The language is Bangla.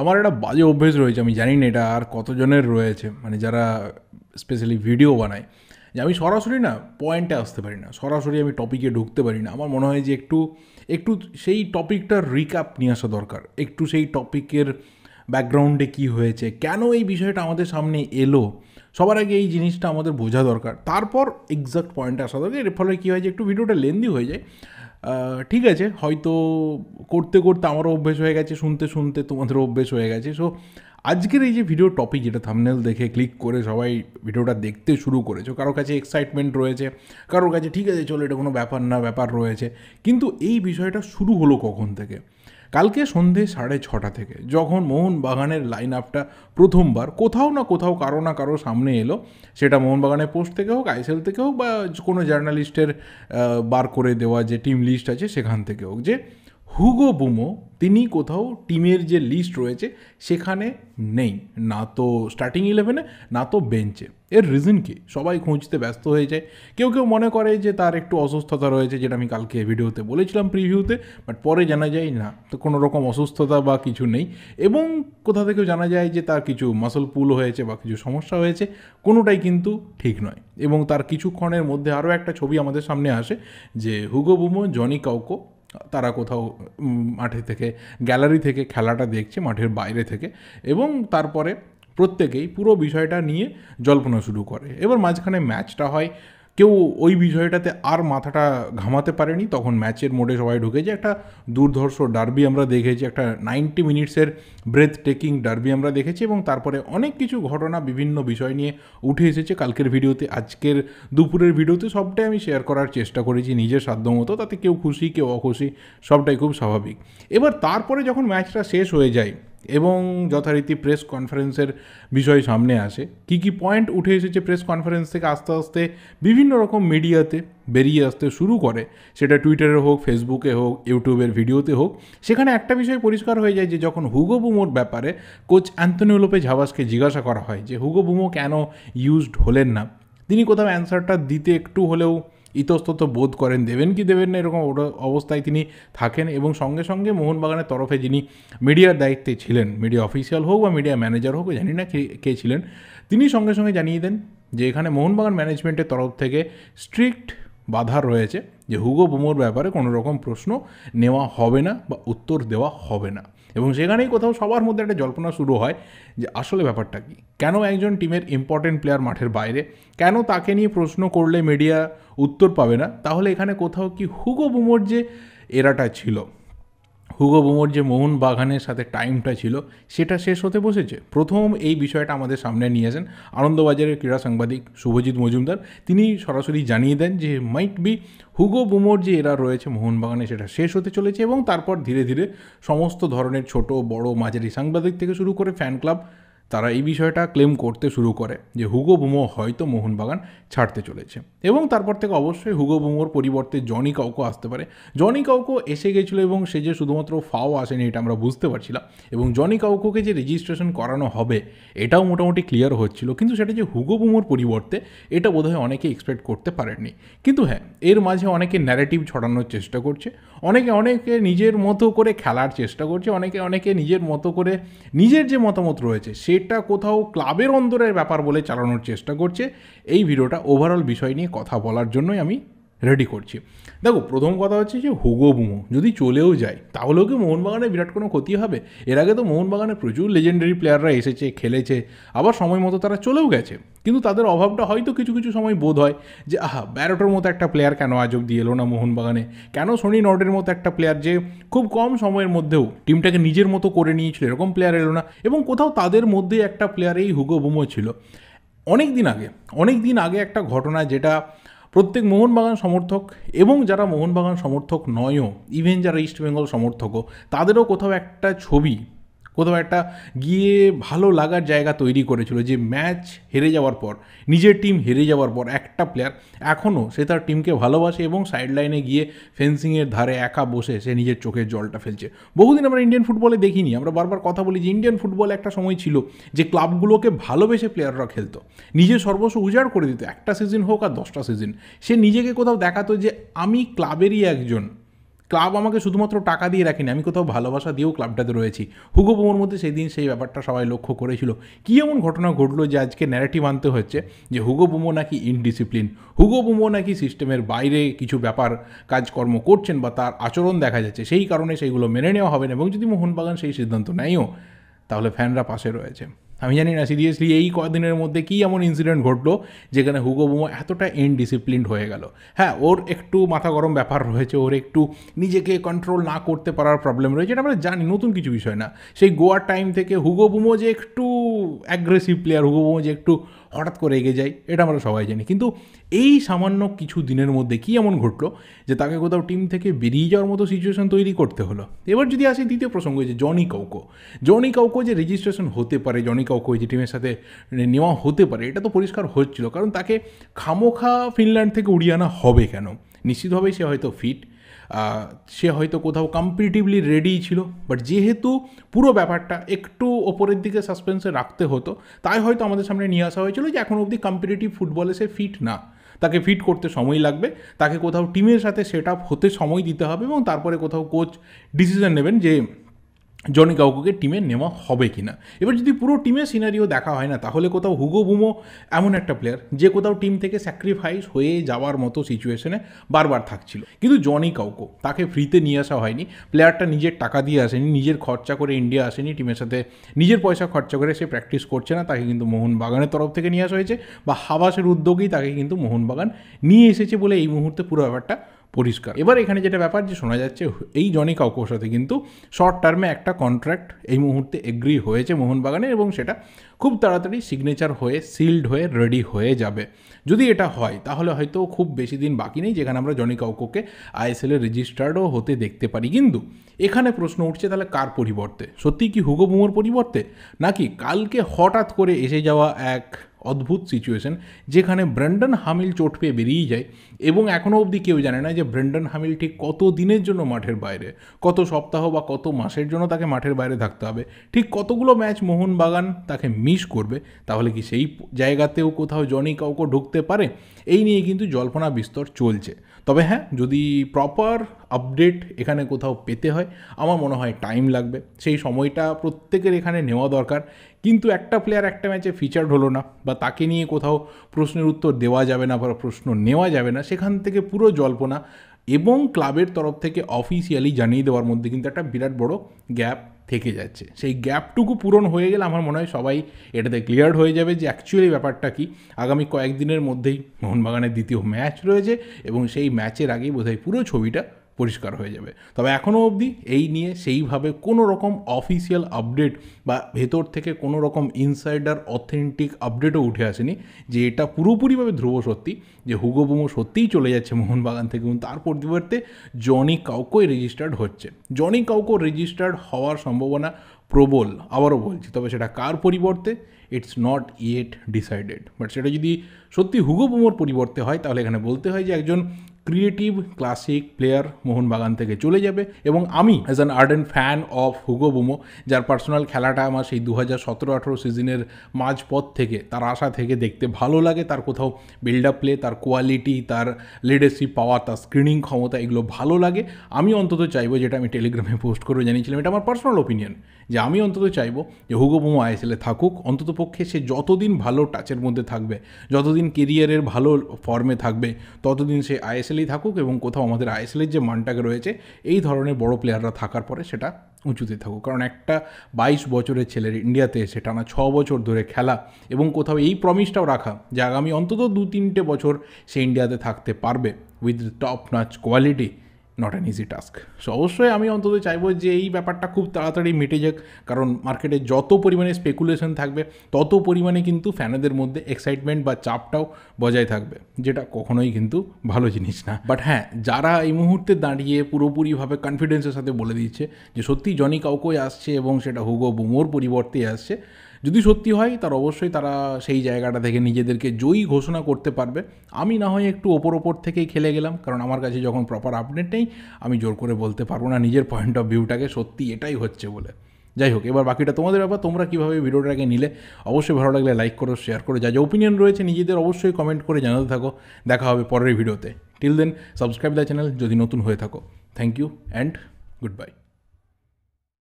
আমার একটা বাজে অভ্যেস রয়েছে আমি জানি না এটা আর কতজনের রয়েছে মানে যারা স্পেশালি ভিডিও বানায় যে আমি সরাসরি না পয়েন্টে আসতে পারি না সরাসরি আমি টপিকে ঢুকতে পারি না আমার মনে হয় যে একটু একটু সেই টপিকটার রিকাপ নিয়ে আসা দরকার একটু সেই টপিকের ব্যাকগ্রাউন্ডে কি হয়েছে কেন এই বিষয়টা আমাদের সামনে এলো সবার আগে এই জিনিসটা আমাদের বোঝা দরকার তারপর এক্সাক্ট পয়েন্টে আসা দরকার এর ফলে কী হয় যে একটু ভিডিওটা লেন্দি হয়ে যায় ঠিক আছে হয়তো করতে করতে আমারও অভ্যেস হয়ে গেছে শুনতে শুনতে তোমাদেরও অভ্যেস হয়ে গেছে সো আজকের এই যে ভিডিও টপিক যেটা থামনেল দেখে ক্লিক করে সবাই ভিডিওটা দেখতে শুরু করেছো কারোর কাছে এক্সাইটমেন্ট রয়েছে কারোর কাছে ঠিক আছে চলো এটা কোনো ব্যাপার না ব্যাপার রয়েছে কিন্তু এই বিষয়টা শুরু হলো কখন থেকে কালকে সন্ধে সাড়ে ছটা থেকে যখন মোহনবাগানের লাইন আপটা প্রথমবার কোথাও না কোথাও কারো না কারো সামনে এলো সেটা মোহনবাগানের পোস্ট থেকে হোক আইসেল থেকে হোক বা কোনো জার্নালিস্টের বার করে দেওয়া যে টিম লিস্ট আছে সেখান থেকে হোক যে হুগো বুমো তিনি কোথাও টিমের যে লিস্ট রয়েছে সেখানে নেই না তো স্টার্টিং ইলেভেনে না তো বেঞ্চে এর রিজন কি সবাই খুঁজতে ব্যস্ত হয়ে যায় কেউ কেউ মনে করে যে তার একটু অসুস্থতা রয়েছে যেটা আমি কালকে ভিডিওতে বলেছিলাম প্রিভিউতে বাট পরে জানা যায় না তো কোনো রকম অসুস্থতা বা কিছু নেই এবং কোথা থেকেও জানা যায় যে তার কিছু মাসল পুল হয়েছে বা কিছু সমস্যা হয়েছে কোনোটাই কিন্তু ঠিক নয় এবং তার কিছুক্ষণের মধ্যে আরও একটা ছবি আমাদের সামনে আসে যে হুগো বুমো জনি কাউকো তারা কোথাও মাঠে থেকে গ্যালারি থেকে খেলাটা দেখছে মাঠের বাইরে থেকে এবং তারপরে প্রত্যেকেই পুরো বিষয়টা নিয়ে জল্পনা শুরু করে এবার মাঝখানে ম্যাচটা হয় কেউ ওই বিষয়টাতে আর মাথাটা ঘামাতে পারেনি তখন ম্যাচের মোডে সবাই ঢুকেছে একটা দুর্ধর্ষ ডার্বি আমরা দেখেছি একটা নাইনটি মিনিটসের ব্রেথ টেকিং ডার্বি আমরা দেখেছি এবং তারপরে অনেক কিছু ঘটনা বিভিন্ন বিষয় নিয়ে উঠে এসেছে কালকের ভিডিওতে আজকের দুপুরের ভিডিওতে সবটাই আমি শেয়ার করার চেষ্টা করেছি নিজের সাধ্যমতো তাতে কেউ খুশি কেউ অখুশি সবটাই খুব স্বাভাবিক এবার তারপরে যখন ম্যাচটা শেষ হয়ে যায় এবং যথারীতি প্রেস কনফারেন্সের বিষয় সামনে আসে কি কি পয়েন্ট উঠে এসেছে প্রেস কনফারেন্স থেকে আস্তে আস্তে বিভিন্ন রকম মিডিয়াতে বেরিয়ে আসতে শুরু করে সেটা টুইটারে হোক ফেসবুকে হোক ইউটিউবের ভিডিওতে হোক সেখানে একটা বিষয় পরিষ্কার হয়ে যায় যে যখন হুগো বুমোর ব্যাপারে কোচ অ্যান্থনিও ঝাবাসকে জিজ্ঞাসা করা হয় যে হুগো বুমো কেন ইউজড হলেন না তিনি কোথাও অ্যান্সারটা দিতে একটু হলেও ইতস্তত বোধ করেন দেবেন কি দেবেন না এরকম অবস্থায় তিনি থাকেন এবং সঙ্গে সঙ্গে মোহনবাগানের তরফে যিনি মিডিয়ার দায়িত্বে ছিলেন মিডিয়া অফিসিয়াল হোক বা মিডিয়া ম্যানেজার হোক জানি না কে ছিলেন তিনি সঙ্গে সঙ্গে জানিয়ে দেন যে এখানে মোহনবাগান ম্যানেজমেন্টের তরফ থেকে স্ট্রিক্ট বাধা রয়েছে যে হুগো বুমোর ব্যাপারে কোনো রকম প্রশ্ন নেওয়া হবে না বা উত্তর দেওয়া হবে না এবং সেখানেই কোথাও সবার মধ্যে একটা জল্পনা শুরু হয় যে আসলে ব্যাপারটা কী কেন একজন টিমের ইম্পর্টেন্ট প্লেয়ার মাঠের বাইরে কেন তাকে নিয়ে প্রশ্ন করলে মিডিয়া উত্তর পাবে না তাহলে এখানে কোথাও কি হুগো বুমোর যে এরাটা ছিল হুগো বোমোর যে মোহন বাগানের সাথে টাইমটা ছিল সেটা শেষ হতে বসেছে প্রথম এই বিষয়টা আমাদের সামনে নিয়ে আসেন আনন্দবাজারের ক্রীড়া সাংবাদিক শুভজিৎ মজুমদার তিনি সরাসরি জানিয়ে দেন যে মাইট বি হুগো বোমোর যে এরা রয়েছে মোহনবাগানে সেটা শেষ হতে চলেছে এবং তারপর ধীরে ধীরে সমস্ত ধরনের ছোট বড় মাঝারি সাংবাদিক থেকে শুরু করে ফ্যান ক্লাব তারা এই বিষয়টা ক্লেম করতে শুরু করে যে হুগো বুমো হয়তো মোহনবাগান ছাড়তে চলেছে এবং তারপর থেকে অবশ্যই হুগো বুমোর পরিবর্তে জনি কাউকো আসতে পারে জনি কাউকো এসে গেছিলো এবং সে যে শুধুমাত্র ফাও আসেনি এটা আমরা বুঝতে পারছিলাম এবং জনি কাউকোকে যে রেজিস্ট্রেশন করানো হবে এটাও মোটামুটি ক্লিয়ার হচ্ছিল কিন্তু সেটা যে হুগো বুমোর পরিবর্তে এটা বোধহয় অনেকে এক্সপেক্ট করতে পারেননি কিন্তু হ্যাঁ এর মাঝে অনেকে ন্যারেটিভ ছড়ানোর চেষ্টা করছে অনেকে অনেকে নিজের মতো করে খেলার চেষ্টা করছে অনেকে অনেকে নিজের মতো করে নিজের যে মতামত রয়েছে সে এটা কোথাও ক্লাবের অন্দরের ব্যাপার বলে চালানোর চেষ্টা করছে এই ভিডিওটা ওভারঅল বিষয় নিয়ে কথা বলার জন্যই আমি রেডি করছে দেখো প্রথম কথা হচ্ছে যে হুগো বুমো যদি চলেও যায় তাহলেও কি মোহনবাগানে বিরাট কোনো ক্ষতি হবে এর আগে তো মোহনবাগানে প্রচুর লেজেন্ডারি প্লেয়াররা এসেছে খেলেছে আবার সময় মতো তারা চলেও গেছে কিন্তু তাদের অভাবটা হয়তো কিছু কিছু সময় বোধ হয় যে আহা ব্যারোটের মতো একটা প্লেয়ার কেন আজ দিয়ে এলো না মোহনবাগানে কেন সোনি নর্ডের মতো একটা প্লেয়ার যে খুব কম সময়ের মধ্যেও টিমটাকে নিজের মতো করে নিয়েছিল এরকম প্লেয়ার এলো না এবং কোথাও তাদের মধ্যে একটা প্লেয়ার এই হুগো বুমো ছিল অনেক দিন আগে অনেক দিন আগে একটা ঘটনা যেটা প্রত্যেক মোহনবাগান সমর্থক এবং যারা মোহনবাগান সমর্থক নয়ও ইভেন যারা ইস্টবেঙ্গল সমর্থকও তাদেরও কোথাও একটা ছবি কোথাও একটা গিয়ে ভালো লাগার জায়গা তৈরি করেছিল যে ম্যাচ হেরে যাওয়ার পর নিজের টিম হেরে যাওয়ার পর একটা প্লেয়ার এখনও সে তার টিমকে ভালোবাসে এবং সাইড লাইনে গিয়ে ফেন্সিংয়ের ধারে একা বসে সে নিজের চোখের জলটা ফেলছে বহুদিন আমরা ইন্ডিয়ান ফুটবলে দেখিনি আমরা বারবার কথা বলি যে ইন্ডিয়ান ফুটবল একটা সময় ছিল যে ক্লাবগুলোকে ভালোবেসে প্লেয়াররা খেলতো নিজে সর্বস্ব উজাড় করে দিত একটা সিজন হোক আর দশটা সিজন সে নিজেকে কোথাও দেখাতো যে আমি ক্লাবেরই একজন ক্লাব আমাকে শুধুমাত্র টাকা দিয়ে রাখেনি আমি কোথাও ভালোবাসা দিয়েও ক্লাবটাতে রয়েছি হুগো বোমোর মধ্যে সেই দিন সেই ব্যাপারটা সবাই লক্ষ্য করেছিল কী এমন ঘটনা ঘটলো যে আজকে ন্যারেটিভ আনতে হচ্ছে যে হুগো বোমো নাকি ইনডিসিপ্লিন হুগো বোমো নাকি সিস্টেমের বাইরে কিছু ব্যাপার কাজকর্ম করছেন বা তার আচরণ দেখা যাচ্ছে সেই কারণে সেইগুলো মেনে নেওয়া হবে না এবং যদি মোহনবাগান সেই সিদ্ধান্ত নেয়ও তাহলে ফ্যানরা পাশে রয়েছে আমি জানি না সিরিয়াসলি এই কদিনের মধ্যে কী এমন ইনসিডেন্ট ঘটলো যেখানে হুগো বুমো এতটা ইনডিসিপ্লিনড হয়ে গেল হ্যাঁ ওর একটু মাথা গরম ব্যাপার রয়েছে ওর একটু নিজেকে কন্ট্রোল না করতে পারার প্রবলেম রয়েছে এটা আমরা জানি নতুন কিছু বিষয় না সেই গোয়ার টাইম থেকে হুগো বুমো যে একটু অ্যাগ্রেসিভ প্লেয়ার হুগো বুমো যে একটু হঠাৎ করে এগে যায় এটা আমরা সবাই জানি কিন্তু এই সামান্য কিছু দিনের মধ্যে কী এমন ঘটলো যে তাকে কোথাও টিম থেকে বেরিয়ে যাওয়ার মতো সিচুয়েশন তৈরি করতে হলো এবার যদি আসি দ্বিতীয় প্রসঙ্গ যে জনি কাউকো জনি কাউকো যে রেজিস্ট্রেশন হতে পারে জনি কাউকো যে টিমের সাথে নেওয়া হতে পারে এটা তো পরিষ্কার হচ্ছিল কারণ তাকে খামোখা ফিনল্যান্ড থেকে উড়িয়ে আনা হবে কেন নিশ্চিতভাবেই সে হয়তো ফিট সে হয়তো কোথাও কম্পিটিভলি রেডি ছিল বাট যেহেতু পুরো ব্যাপারটা একটু ওপরের দিকে সাসপেন্সে রাখতে হতো তাই হয়তো আমাদের সামনে নিয়ে আসা হয়েছিল যে এখন অবধি কম্পিটিটিভ ফুটবলে সে ফিট না তাকে ফিট করতে সময় লাগবে তাকে কোথাও টিমের সাথে সেট আপ হতে সময় দিতে হবে এবং তারপরে কোথাও কোচ ডিসিশন নেবেন যে জনি কাউকুকে টিমে নেওয়া হবে কি না এবার যদি পুরো টিমে সিনারিও দেখা হয় না তাহলে কোথাও হুগো বুমো এমন একটা প্লেয়ার যে কোথাও টিম থেকে স্যাক্রিফাইস হয়ে যাওয়ার মতো সিচুয়েশনে বারবার থাকছিল কিন্তু জনি কাউকো তাকে ফ্রিতে নিয়ে আসা হয়নি প্লেয়ারটা নিজের টাকা দিয়ে আসেনি নিজের খরচা করে ইন্ডিয়া আসেনি টিমের সাথে নিজের পয়সা খরচা করে সে প্র্যাকটিস করছে না তাকে কিন্তু মোহনবাগানের তরফ থেকে নিয়ে আসা হয়েছে বা হাবাসের উদ্যোগেই তাকে কিন্তু মোহনবাগান নিয়ে এসেছে বলে এই মুহূর্তে পুরো ব্যাপারটা পরিষ্কার এবার এখানে যেটা ব্যাপার যে শোনা যাচ্ছে এই জনি কাউকোর সাথে কিন্তু শর্ট টার্মে একটা কন্ট্রাক্ট এই মুহূর্তে এগ্রি হয়েছে মোহনবাগানের এবং সেটা খুব তাড়াতাড়ি সিগনেচার হয়ে সিল্ড হয়ে রেডি হয়ে যাবে যদি এটা হয় তাহলে হয়তো খুব বেশি দিন বাকি নেই যেখানে আমরা জনি কাউকোকে আইএসএল এর রেজিস্টার্ডও হতে দেখতে পারি কিন্তু এখানে প্রশ্ন উঠছে তাহলে কার পরিবর্তে সত্যি কি হুগো বুমোর পরিবর্তে নাকি কালকে হঠাৎ করে এসে যাওয়া এক অদ্ভুত সিচুয়েশন যেখানে ব্র্যান্ডন হামিল চোট পেয়ে বেরিয়ে যায় এবং এখনও অবধি কেউ জানে না যে ব্রেন্ডন হামিল ঠিক কত দিনের জন্য মাঠের বাইরে কত সপ্তাহ বা কত মাসের জন্য তাকে মাঠের বাইরে থাকতে হবে ঠিক কতগুলো ম্যাচ মোহনবাগান তাকে মিস করবে তাহলে কি সেই জায়গাতেও কোথাও জনি কাউকে ঢুকতে পারে এই নিয়ে কিন্তু জল্পনা বিস্তর চলছে তবে হ্যাঁ যদি প্রপার আপডেট এখানে কোথাও পেতে হয় আমার মনে হয় টাইম লাগবে সেই সময়টা প্রত্যেকের এখানে নেওয়া দরকার কিন্তু একটা প্লেয়ার একটা ম্যাচে ফিচার্ড হলো না বা তাকে নিয়ে কোথাও প্রশ্নের উত্তর দেওয়া যাবে না বা প্রশ্ন নেওয়া যাবে না সেখান থেকে পুরো জল্পনা এবং ক্লাবের তরফ থেকে অফিসিয়ালি জানিয়ে দেওয়ার মধ্যে কিন্তু একটা বিরাট বড় গ্যাপ থেকে যাচ্ছে সেই গ্যাপটুকু পূরণ হয়ে গেলে আমার মনে হয় সবাই এটাতে ক্লিয়ার হয়ে যাবে যে অ্যাকচুয়ালি ব্যাপারটা কি আগামী কয়েকদিনের মধ্যেই মোহনবাগানের দ্বিতীয় ম্যাচ রয়েছে এবং সেই ম্যাচের আগেই বোধহয় পুরো ছবিটা পরিষ্কার হয়ে যাবে তবে এখনও অবধি এই নিয়ে সেইভাবে কোনো রকম অফিসিয়াল আপডেট বা ভেতর থেকে কোনো রকম ইনসাইডার অথেন্টিক আপডেটও উঠে আসেনি যে এটা পুরোপুরিভাবে ধ্রুব সত্যি যে হুগো বুমো সত্যিই চলে যাচ্ছে মোহনবাগান থেকে এবং তার পরিবর্তে জনি কাউকোই রেজিস্টার্ড হচ্ছে জনি কাউকো রেজিস্টার্ড হওয়ার সম্ভাবনা প্রবল আবারও বলছি তবে সেটা কার পরিবর্তে it's not yet decided but সেটা যদি সত্যি হুগো বুমোর পরিবর্তে হয় তাহলে এখানে বলতে হয় যে একজন ক্রিয়েটিভ ক্লাসিক প্লেয়ার মোহনবাগান থেকে চলে যাবে এবং আমি as an ardent fan of Hugo Boumous যার পার্সোনাল খেলাটা আমার সেই দু হাজার সতেরো আঠেরো সিজনের মাঝপথ থেকে তার আশা থেকে দেখতে ভালো লাগে তার কোথাও বিল্ড আপ প্লে তার কোয়ালিটি তার লিডারশিপ পাওয়া তার স্ক্রিনিং ক্ষমতা এগুলো ভালো লাগে আমি অন্তত চাইবো যেটা আমি টেলিগ্রামে পোস্ট করে জানিয়েছিলাম এটা আমার পার্সোনাল ওপিনিয়ন যে আমি অন্তত চাইবো যে হুগো বুমো আইএসএলে থাকুক অন্তত পক্ষে সে যতদিন ভালো টাচের মধ্যে থাকবে যতদিন কেরিয়ারের ভালো ফর্মে থাকবে ততদিন সে আইএসএল আইএসএলেই থাকুক এবং কোথাও আমাদের আইএসএলের যে মানটাকে রয়েছে এই ধরনের বড় প্লেয়াররা থাকার পরে সেটা উঁচুতে থাকুক কারণ একটা বাইশ বছরের ছেলের ইন্ডিয়াতে এসে টানা ছ বছর ধরে খেলা এবং কোথাও এই প্রমিসটাও রাখা যে আগামী অন্তত দু তিনটে বছর সে ইন্ডিয়াতে থাকতে পারবে with top notch quality not an easy task so অবশ্যই আমি অন্তত চাইবো যে এই ব্যাপারটা খুব তাড়াতাড়ি মিটে যাক কারণ মার্কেটে যত পরিমাণে স্পেকুলেশন থাকবে তত পরিমাণে কিন্তু ফ্যানেদের মধ্যে এক্সাইটমেন্ট বা চাপটাও বজায় থাকবে যেটা কখনোই কিন্তু ভালো জিনিস না বাট হ্যাঁ যারা এই মুহূর্তে দাঁড়িয়ে পুরোপুরিভাবে কনফিডেন্সের সাথে বলে দিচ্ছে যে সত্যি জনি কাউকোই আসছে এবং সেটা হুগো বুমোর পরিবর্তে আসছে যদি সত্যি হয় তার অবশ্যই তারা সেই জায়গাটা থেকে নিজেদেরকে জয়ী ঘোষণা করতে পারবে আমি না হয় একটু ওপর ওপর থেকেই খেলে গেলাম কারণ আমার কাছে যখন প্রপার আপডেট নেই আমি জোর করে বলতে পারবো না নিজের পয়েন্ট অফ ভিউটাকে সত্যি এটাই হচ্ছে বলে যাই হোক এবার বাকিটা তোমাদের ব্যাপার তোমরা কীভাবে ভিডিওটাকে নিলে অবশ্যই ভালো লাগলে লাইক করো শেয়ার করো যা যা ওপিনিয়ন রয়েছে নিজেদের অবশ্যই কমেন্ট করে জানাতে থাকো দেখা হবে পরের ভিডিওতে till then subscribe the channel যদি নতুন হয়ে থাকো thank you and good bye